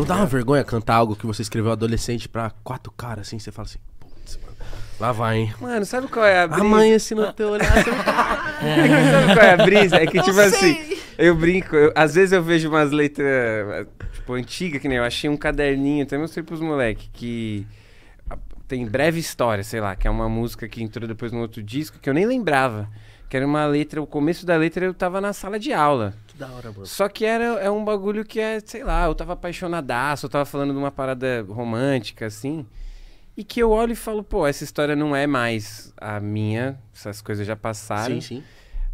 Não dá uma é. vergonha cantar algo que você escreveu adolescente pra quatro caras assim, você fala assim. putz, mano, Lá vai, hein? Mano, sabe qual é a brisa? Amanhece no teu olhar. Tá. sabe qual é a brisa? É que, tipo assim, eu brinco. eu- às vezes eu vejo umas letras, tipo, antigas, que nem eu achei um caderninho, até mostrei pros moleques, que tem Breve História, sei lá, que é uma música que entrou depois no outro disco, que eu nem lembrava. Que era uma letra, o começo da letra eu tava na sala de aula. Da hora, mano. Só que era é um bagulho que é, sei lá, eu tava apaixonadaço, eu tava falando de uma parada romântica, assim. E que eu olho e falo, pô, essa história não é mais a minha, essas coisas já passaram. Sim, sim.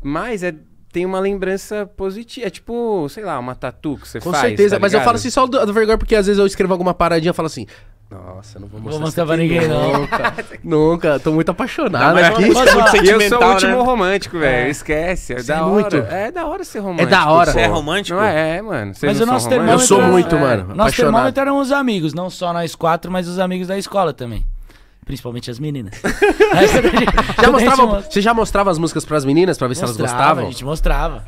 Mas é tem uma lembrança positiva. É tipo, sei lá, uma tatu que você Com faz. Com certeza, tá mas eu falo assim só do, do vergonha, porque às vezes eu escrevo alguma paradinha e falo assim: nossa, não vou mostrar. Vou mostrar pra ninguém, não. Nunca, nunca. Tô muito apaixonado não, é aqui. Posso, é eu sou o último né? romântico, velho. É. Esquece. É Sei da é muito. hora. É da hora ser romântico. É da hora. Você é romântico? Não é, mano. Vocês mas o nosso termômetro. Eu sou muito, é, mano. Nosso termômetro eram os amigos, não só nós quatro, mas os amigos da escola também. Principalmente as meninas. já mostrava, você já mostrava as músicas pras meninas pra ver mostrava, se elas gostavam? A gente mostrava.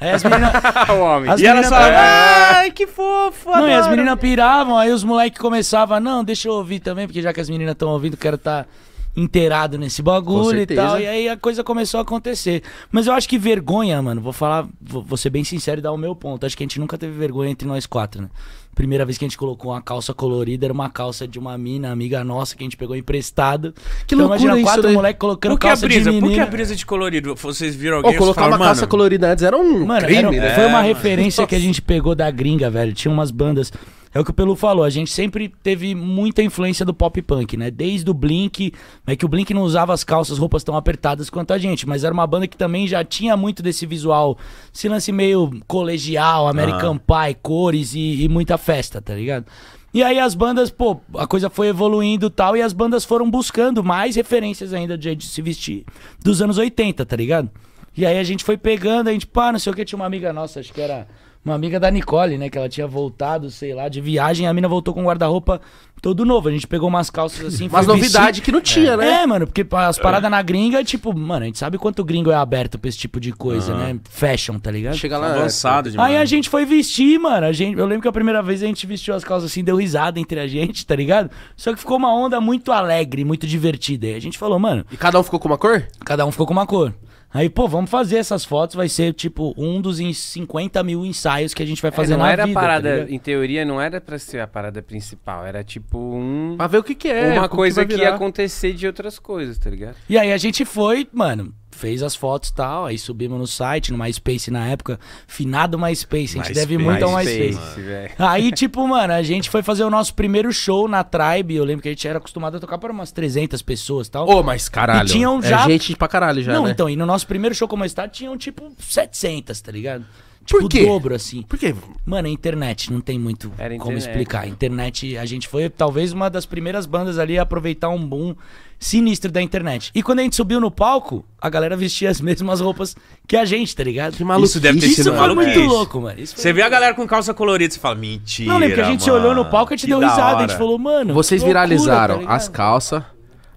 Aí é, as meninas. o homem. As e meninas ela ai, que fofo. Não, adoro. e as meninas piravam, aí os moleques começavam, não, deixa eu ouvir também, porque já que as meninas estão ouvindo, quero estar. Tá inteirado nesse bagulho e tal. E aí a coisa começou a acontecer. Mas eu acho que vergonha, mano, vou falar, vou, vou ser bem sincero e dar o meu ponto. Acho que a gente nunca teve vergonha entre nós quatro, né? Primeira vez que a gente colocou uma calça colorida, era uma calça de uma mina, amiga nossa, que a gente pegou emprestado. Que então, loucura imagina quatro né? moleques colocando calça brisa, de menina. Por que a brisa de colorido? Vocês viram alguém... oh, colocar uma calça colorida antes era um mano, crime, era, né? Foi uma é, referência mano. que a gente pegou da gringa, velho. Tinha umas bandas... É o que o Pelu falou, a gente sempre teve muita influência do pop punk, né? Desde o Blink, é que o Blink não usava as calças, roupas tão apertadas quanto a gente, mas era uma banda que também já tinha muito desse visual, esse lance meio colegial, American uhum. Pie, cores e, e muita festa, tá ligado? E aí as bandas, pô, a coisa foi evoluindo tal, e as bandas foram buscando mais referências ainda de, de se vestir dos anos 80, tá ligado? E aí a gente foi pegando, a gente, pá, não sei o que, tinha uma amiga nossa, acho que era uma amiga da Nicole, né? Que ela tinha voltado, sei lá, de viagem. A mina voltou com guarda-roupa todo novo. A gente pegou umas calças assim. Mas novidade vestido. que não tinha, é. né? É, mano, porque as paradas é. na gringa, tipo, mano, a gente sabe quanto gringo é aberto pra esse tipo de coisa, uhum. né? Fashion, tá ligado? Chega lá tá é, avançado é. demais. Aí a gente foi vestir, mano. A gente, eu lembro que a primeira vez a gente vestiu as calças assim, deu risada entre a gente, tá ligado? Só que ficou uma onda muito alegre, muito divertida. E a gente falou, mano. E cada um ficou com uma cor? Cada um ficou com uma cor. Aí, pô, vamos fazer essas fotos, vai ser tipo um dos 50 mil ensaios que a gente vai fazer é, não na era vida, a parada, tá em teoria, não era pra ser a parada principal, era tipo um. Pra ver o que, que é. Uma coisa que, que ia acontecer de outras coisas, tá ligado? E aí a gente foi, mano, fez as fotos e tal, aí subimos no site, no MySpace na época, finado MySpace, a gente deve muito ao MySpace. MySpace. Aí, tipo, mano, a gente foi fazer o nosso primeiro show na Tribe, eu lembro que a gente era acostumado a tocar para umas 300 pessoas e tal. Ô, oh, mas caralho, e tinham é já... é gente pra caralho já, Não, né? então, e no nosso primeiro show como está, tinham tipo 700, tá ligado? Tipo, Por quê? o dobro, assim. Por quê? Mano, a internet, não tem muito Era como explicar. A internet, a gente foi talvez uma das primeiras bandas ali a aproveitar um boom sinistro da internet. E quando a gente subiu no palco, a galera vestia as mesmas roupas que a gente, tá ligado? Que maluco. Isso deve ter isso sido foi muito louco, mano. Isso foi você viu vê a galera com calça colorida e fala, mentira. Não, lembra é que a gente mano, olhou no palco e a gente deu risada. A gente falou, mano. Vocês loucura, viralizaram tá as calças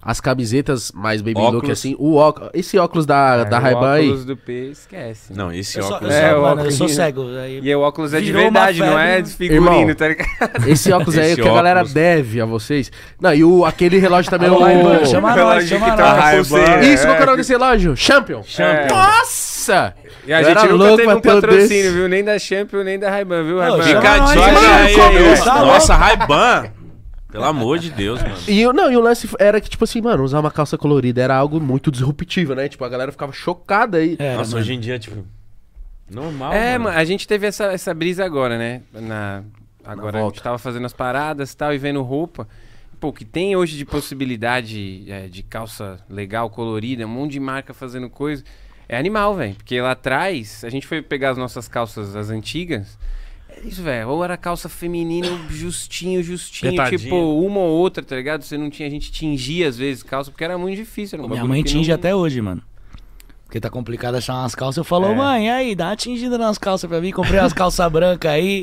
as camisetas mais baby óculos. look, assim. O óculos, esse óculos da, é, da Ray-Ban aí. O óculos do P, esquece. Não, esse eu óculos... É, é só, é, mano, eu sou cego. Aí... E o óculos é de verdade, não é né? de figurino, Irmão, tá ligado? Esse óculos esse aí é que a galera deve a vocês. Não, e o, aquele relógio também... o... o... Chama nós, chama tá nós. Isso, qual é o nome desse relógio? Champion. Champion. Nossa! E a gente nunca teve um patrocínio, viu? Nem da Champion, nem da Ray-Ban, viu, Ray-Ban? Tá Nossa, Ray-Ban... Pelo amor de Deus, mano. E, eu, não, e o lance era que, tipo assim, mano, usar uma calça colorida era algo muito disruptivo, né? Tipo, a galera ficava chocada aí. É, Nossa, mano. hoje em dia, tipo. Normal. É, mano, a gente teve essa, essa brisa agora, né? Na, agora Na a gente tava fazendo as paradas e tal, e vendo roupa. Pô, que tem hoje de possibilidade é, de calça legal, colorida, um monte de marca fazendo coisa. É animal, velho. Porque lá atrás, a gente foi pegar as nossas calças, as antigas. É isso, velho. Ou era calça feminina, justinho, justinho. Petadinha. Tipo, uma ou outra, tá ligado? Você não tinha. A gente tingia às vezes calça, porque era muito difícil. Era um Minha mãe tinge não... até hoje, mano. Porque tá complicado achar umas calças. Eu falo, é. mãe, aí, dá uma tingida nas calças pra mim. Comprei umas calças brancas aí.